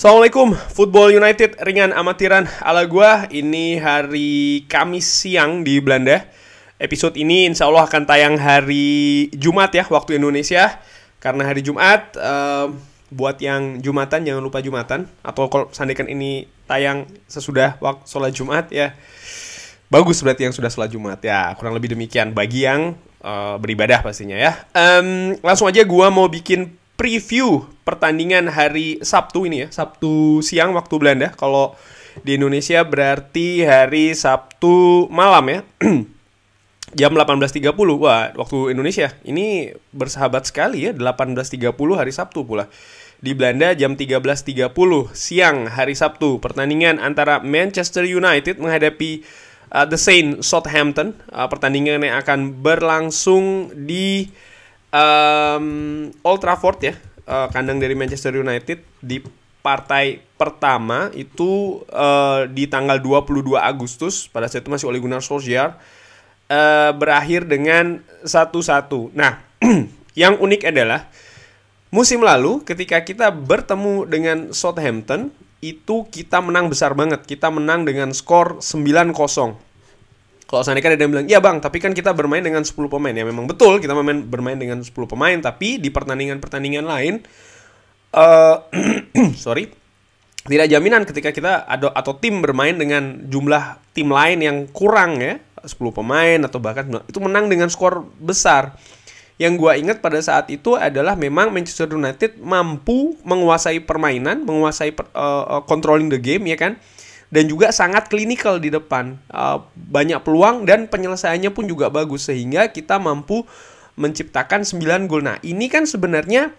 Assalamualaikum, Football United ringan amatiran ala gua. Ini hari Kamis siang di Belanda. Episode ini insya Allah akan tayang hari Jumat ya, waktu Indonesia. Karena hari Jumat, uh, buat yang Jumatan jangan lupa Jumatan. Atau kalau sandikan ini tayang sesudah waktu sholat Jumat ya. Bagus berarti yang sudah sholat Jumat ya, kurang lebih demikian. Bagi yang uh, beribadah pastinya ya. Um, langsung aja gua mau bikin preview pertandingan hari Sabtu ini ya, Sabtu siang waktu Belanda. Kalau di Indonesia berarti hari Sabtu malam ya. Jam 18.30. Wah, waktu Indonesia. Ini bersahabat sekali ya, 18.30 hari Sabtu pula. Di Belanda jam 13.30 siang hari Sabtu pertandingan antara Manchester United menghadapi uh, The Saint Southampton. Uh, pertandingan yang akan berlangsung di um, Old Trafford ya uh, kandang dari Manchester United di partai pertama itu uh, di tanggal 22 Agustus pada saat itu masih Ole Gunnar Solskjaer uh, berakhir dengan satu-satu. Nah, yang unik adalah musim lalu ketika kita bertemu dengan Southampton itu kita menang besar banget. Kita menang dengan skor sembilan kosong. Kalau seandainya kan ada yang bilang, "Ya Bang, tapi kan kita bermain dengan 10 pemain." Ya memang betul, kita bermain bermain dengan 10 pemain, tapi di pertandingan-pertandingan lain uh, sorry, tidak jaminan ketika kita ada atau tim bermain dengan jumlah tim lain yang kurang ya 10 pemain atau bahkan itu menang dengan skor besar yang gue ingat pada saat itu adalah memang Manchester United mampu menguasai permainan menguasai per, uh, controlling the game ya kan dan juga sangat klinikal di depan. Uh, banyak peluang dan penyelesaiannya pun juga bagus sehingga kita mampu menciptakan 9 gol. Nah, ini kan sebenarnya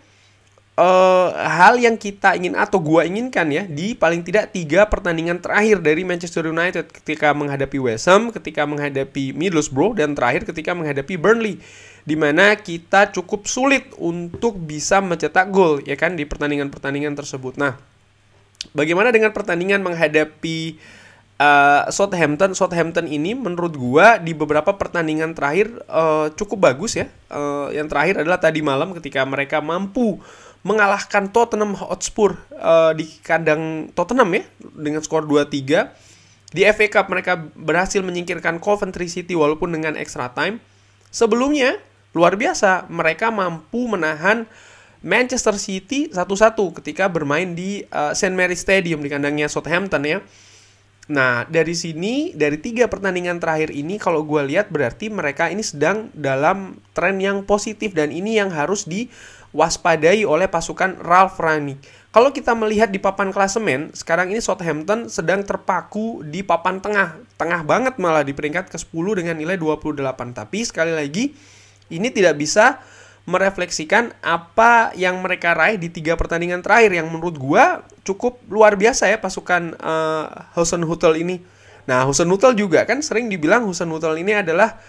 uh, hal yang kita ingin atau gua inginkan ya di paling tidak tiga pertandingan terakhir dari Manchester United ketika menghadapi West Ham, ketika menghadapi Middlesbrough dan terakhir ketika menghadapi Burnley di mana kita cukup sulit untuk bisa mencetak gol ya kan di pertandingan-pertandingan tersebut. Nah, Bagaimana dengan pertandingan menghadapi uh, Southampton? Southampton ini menurut gua di beberapa pertandingan terakhir uh, cukup bagus ya. Uh, yang terakhir adalah tadi malam ketika mereka mampu mengalahkan Tottenham Hotspur uh, di kandang Tottenham ya dengan skor 2-3. Di FA Cup mereka berhasil menyingkirkan Coventry City walaupun dengan extra time. Sebelumnya luar biasa mereka mampu menahan Manchester City 1-1 ketika bermain di uh, eh, St Mary Stadium di kandangnya Southampton ya. Nah, dari sini, dari tiga pertandingan terakhir ini, kalau gue lihat berarti mereka ini sedang dalam tren yang positif dan ini yang harus diwaspadai oleh pasukan Ralph Rani. Kalau kita melihat di papan klasemen, sekarang ini Southampton sedang terpaku di papan tengah. Tengah banget malah di peringkat ke-10 dengan nilai 28. Tapi sekali lagi, ini tidak bisa merefleksikan apa yang mereka raih di tiga pertandingan terakhir yang menurut gua cukup luar biasa ya pasukan uh, eh, Hosen Hotel ini. Nah, Hosen Hotel juga kan sering dibilang Hosen Hotel ini adalah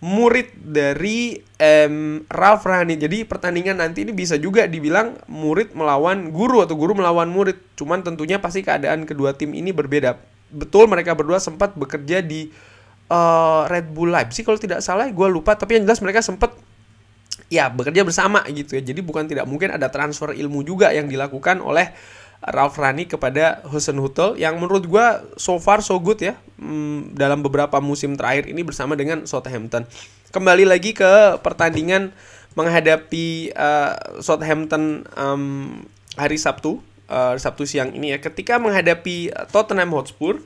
murid dari um, Ralph Rani. Jadi pertandingan nanti ini bisa juga dibilang murid melawan guru atau guru melawan murid. Cuman tentunya pasti keadaan kedua tim ini berbeda. Betul mereka berdua sempat bekerja di uh, Red Bull Leipzig kalau tidak salah, gue lupa. Tapi yang jelas mereka sempat ya bekerja bersama gitu ya. Jadi bukan tidak mungkin ada transfer ilmu juga yang dilakukan oleh Ralf Rani kepada Hussein Hutel yang menurut gue so far so good ya mm, dalam beberapa musim terakhir ini bersama dengan Southampton. Kembali lagi ke pertandingan menghadapi uh, Southampton um, hari Sabtu uh, Sabtu siang ini ya ketika menghadapi eh, Tottenham Hotspur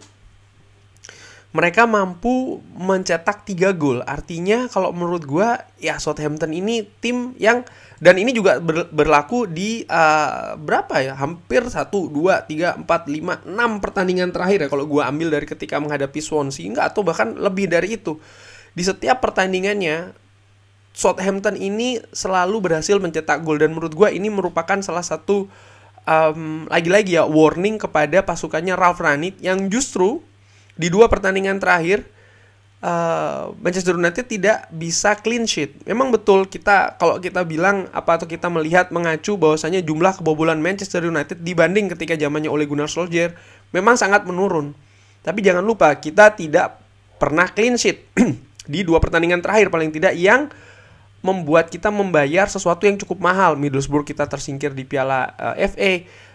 mereka mampu mencetak 3 gol. Artinya kalau menurut gue ya Southampton ini tim yang dan ini juga ber, berlaku di uh, berapa ya? Hampir 1 2 3 4 5 6 pertandingan terakhir ya kalau gua ambil dari ketika menghadapi Swansea enggak atau bahkan lebih dari itu. Di setiap pertandingannya Southampton ini selalu berhasil mencetak gol dan menurut gua ini merupakan salah satu lagi lagi-lagi ya warning kepada pasukannya Ralph Ranit yang justru di dua pertandingan terakhir uh, Manchester United tidak bisa clean sheet. Memang betul kita kalau kita bilang apa atau kita melihat mengacu bahwasanya jumlah kebobolan Manchester United dibanding ketika zamannya oleh Gunnar Solskjaer memang sangat menurun. Tapi jangan lupa kita tidak pernah clean sheet di dua pertandingan terakhir paling tidak yang membuat kita membayar sesuatu yang cukup mahal. Middlesbrough kita tersingkir di Piala uh, eh, FA,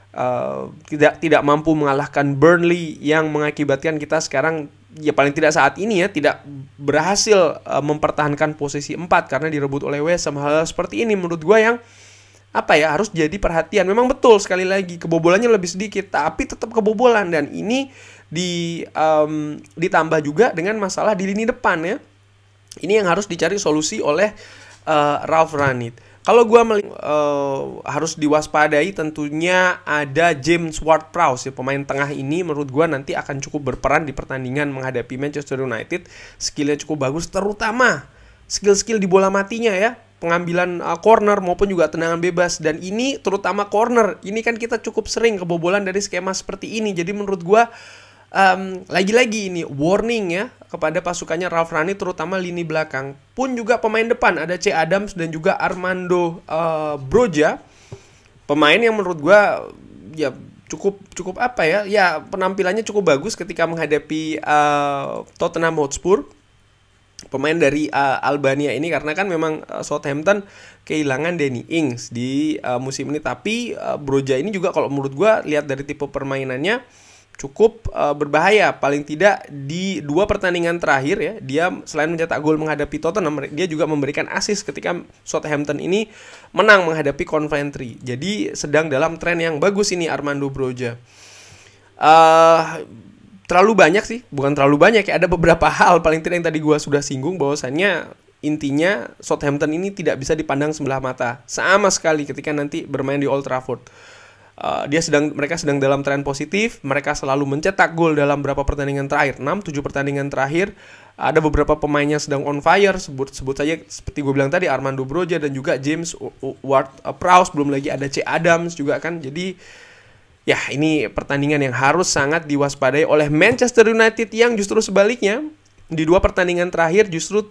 Eh, tidak tidak mampu mengalahkan Burnley yang mengakibatkan kita sekarang ya paling tidak saat ini ya tidak berhasil uh, mempertahankan posisi 4 karena direbut oleh West Ham hal, hal seperti ini menurut gue yang apa ya harus jadi perhatian memang betul sekali lagi kebobolannya lebih sedikit tapi tetap kebobolan dan ini di um, ditambah juga dengan masalah di lini depan ya ini yang harus dicari solusi oleh uh, eh, Ralph Ranit kalau gue uh, eh, harus diwaspadai tentunya ada James Ward-Prowse ya pemain tengah ini menurut gue nanti akan cukup berperan di pertandingan menghadapi Manchester United. Skillnya cukup bagus terutama skill-skill di bola matinya ya pengambilan uh, corner maupun juga tendangan bebas dan ini terutama corner ini kan kita cukup sering kebobolan dari skema seperti ini jadi menurut gue um, lagi-lagi ini warning ya kepada pasukannya Ralf Rani terutama lini belakang. Pun juga pemain depan ada C Adams dan juga Armando uh, Broja. Pemain yang menurut gua ya cukup cukup apa ya? Ya penampilannya cukup bagus ketika menghadapi uh, Tottenham Hotspur pemain dari uh, Albania ini karena kan memang uh, Southampton kehilangan Danny Ings di uh, musim ini tapi uh, Broja ini juga kalau menurut gua lihat dari tipe permainannya cukup uh, berbahaya paling tidak di dua pertandingan terakhir ya dia selain mencetak gol menghadapi Tottenham dia juga memberikan assist ketika Southampton ini menang menghadapi Coventry jadi sedang dalam tren yang bagus ini Armando Broja uh, terlalu banyak sih bukan terlalu banyak ya ada beberapa hal paling tidak yang tadi gue sudah singgung bahwasannya intinya Southampton ini tidak bisa dipandang sebelah mata sama sekali ketika nanti bermain di Old Trafford Eh, dia sedang mereka sedang dalam tren positif, mereka selalu mencetak gol dalam beberapa pertandingan terakhir? 6 7 pertandingan terakhir ada beberapa pemainnya sedang on fire sebut sebut saja seperti gue bilang tadi Armando Broja dan juga James Ward eh, Prowse belum lagi ada C Adams juga kan jadi ya ini pertandingan yang harus sangat diwaspadai oleh Manchester United yang justru sebaliknya di dua pertandingan terakhir justru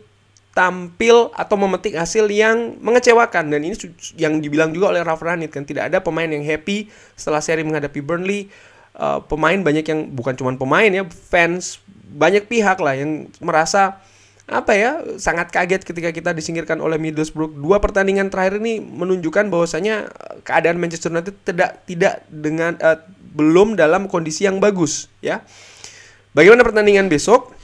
tampil atau memetik hasil yang mengecewakan dan ini yang dibilang juga oleh Ralf Ranit kan tidak ada pemain yang happy setelah seri menghadapi Burnley uh, pemain banyak yang bukan cuma pemain ya fans banyak pihak lah yang merasa apa ya sangat kaget ketika kita disingkirkan oleh Middlesbrough dua pertandingan terakhir ini menunjukkan bahwasanya eh, keadaan Manchester United tidak tidak dengan uh, belum dalam kondisi yang bagus ya bagaimana pertandingan besok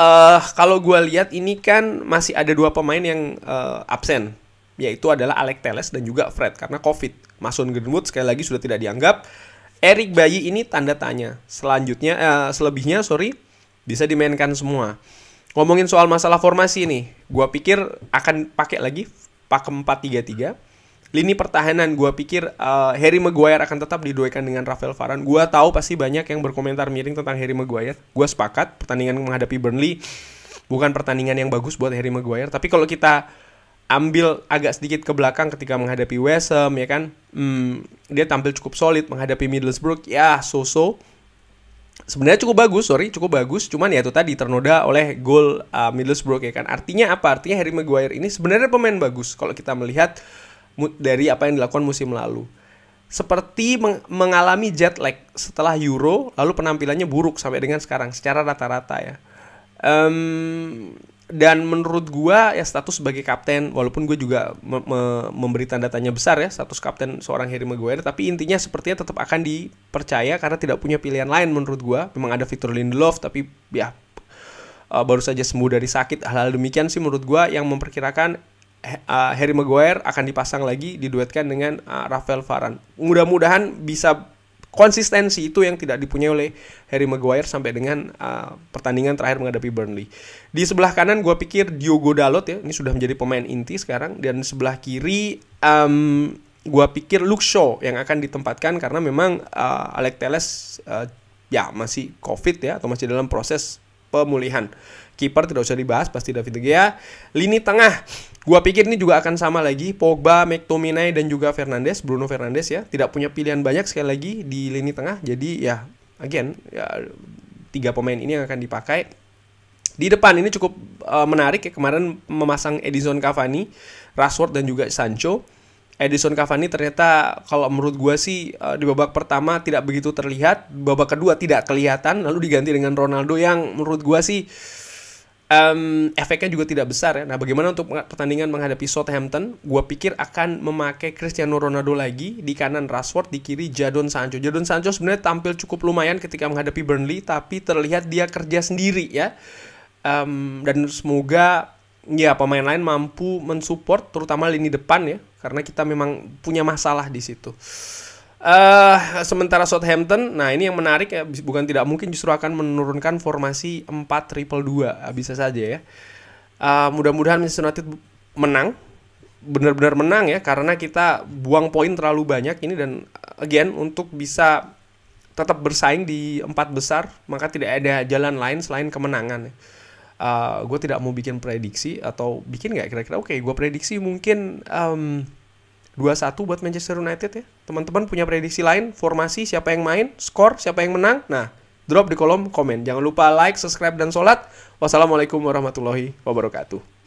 uh, kalau gue lihat ini kan masih ada dua pemain yang uh, absen yaitu adalah Alex Teles dan juga Fred karena COVID. Mason Greenwood sekali lagi sudah tidak dianggap. Eric Bayi ini tanda tanya. Selanjutnya uh, selebihnya sorry bisa dimainkan semua. Ngomongin soal masalah formasi ini, gue pikir akan pakai lagi pakem 433 lini pertahanan gue pikir uh, Harry Maguire akan tetap diduetkan dengan Rafael Varane gue tahu pasti banyak yang berkomentar miring tentang Harry Maguire gue sepakat pertandingan menghadapi Burnley bukan pertandingan yang bagus buat Harry Maguire tapi kalau kita ambil agak sedikit ke belakang ketika menghadapi West Ham ya kan hmm, dia tampil cukup solid menghadapi Middlesbrough ya so-so sebenarnya cukup bagus sorry cukup bagus cuman ya itu tadi ternoda oleh gol uh, Middlesbrough ya kan artinya apa artinya Harry Maguire ini sebenarnya pemain bagus kalau kita melihat dari apa yang dilakukan musim lalu. Seperti meng mengalami jet lag setelah Euro, lalu penampilannya buruk sampai dengan sekarang secara rata-rata ya. Um, dan menurut gua ya status sebagai kapten walaupun gue juga me me memberi tanda tanya besar ya status kapten seorang Harry Maguire tapi intinya sepertinya tetap akan dipercaya karena tidak punya pilihan lain menurut gua. memang ada Victor Lindelof tapi ya uh, baru saja sembuh dari sakit hal-hal demikian sih menurut gua yang memperkirakan Uh, Harry Maguire akan dipasang lagi diduetkan dengan uh, Rafael Varane. Mudah-mudahan bisa konsistensi itu yang tidak dipunyai oleh Harry Maguire sampai dengan uh, pertandingan terakhir menghadapi Burnley. Di sebelah kanan gue pikir Diogo Dalot ya, ini sudah menjadi pemain inti sekarang dan di sebelah kiri um, gue pikir Luke Shaw yang akan ditempatkan karena memang uh, Alex Teles uh, ya masih COVID ya atau masih dalam proses pemulihan. Kiper tidak usah dibahas pasti David De Gea. Lini tengah Gua pikir ini juga akan sama lagi. Pogba, McTominay dan juga Fernandes, Bruno Fernandes ya, tidak punya pilihan banyak sekali lagi di lini tengah. Jadi ya again ya, tiga pemain ini yang akan dipakai. Di depan ini cukup uh, menarik ya kemarin memasang Edison Cavani, Rashford dan juga Sancho. Edison Cavani ternyata kalau menurut gua sih eh, di babak pertama tidak begitu terlihat, babak kedua tidak kelihatan, lalu diganti dengan Ronaldo yang menurut gua sih um, efeknya juga tidak besar ya. Nah, bagaimana untuk pertandingan menghadapi Southampton? Gua pikir akan memakai Cristiano Ronaldo lagi di kanan Rashford, di kiri Jadon Sancho. Jadon Sancho sebenarnya tampil cukup lumayan ketika menghadapi Burnley, tapi terlihat dia kerja sendiri ya. Um, dan semoga ya pemain lain mampu mensupport terutama lini depan ya, karena kita memang punya masalah di situ. Uh, sementara Southampton, nah ini yang menarik ya, bukan tidak mungkin justru akan menurunkan formasi 4 triple dua, ah, bisa saja ya. Uh, mudah-mudahan Manchester United menang, benar-benar menang ya karena kita buang poin terlalu banyak ini dan eh, again untuk bisa tetap bersaing di empat besar maka tidak ada jalan lain selain kemenangan. Uh, gue tidak mau bikin prediksi atau bikin nggak kira-kira oke okay, gue prediksi mungkin um, 2-1 buat Manchester United ya. Teman-teman punya prediksi lain, formasi, siapa yang main, skor, siapa yang menang? Nah, drop di kolom komen. Jangan lupa like, subscribe, dan sholat. Wassalamualaikum warahmatullahi wabarakatuh.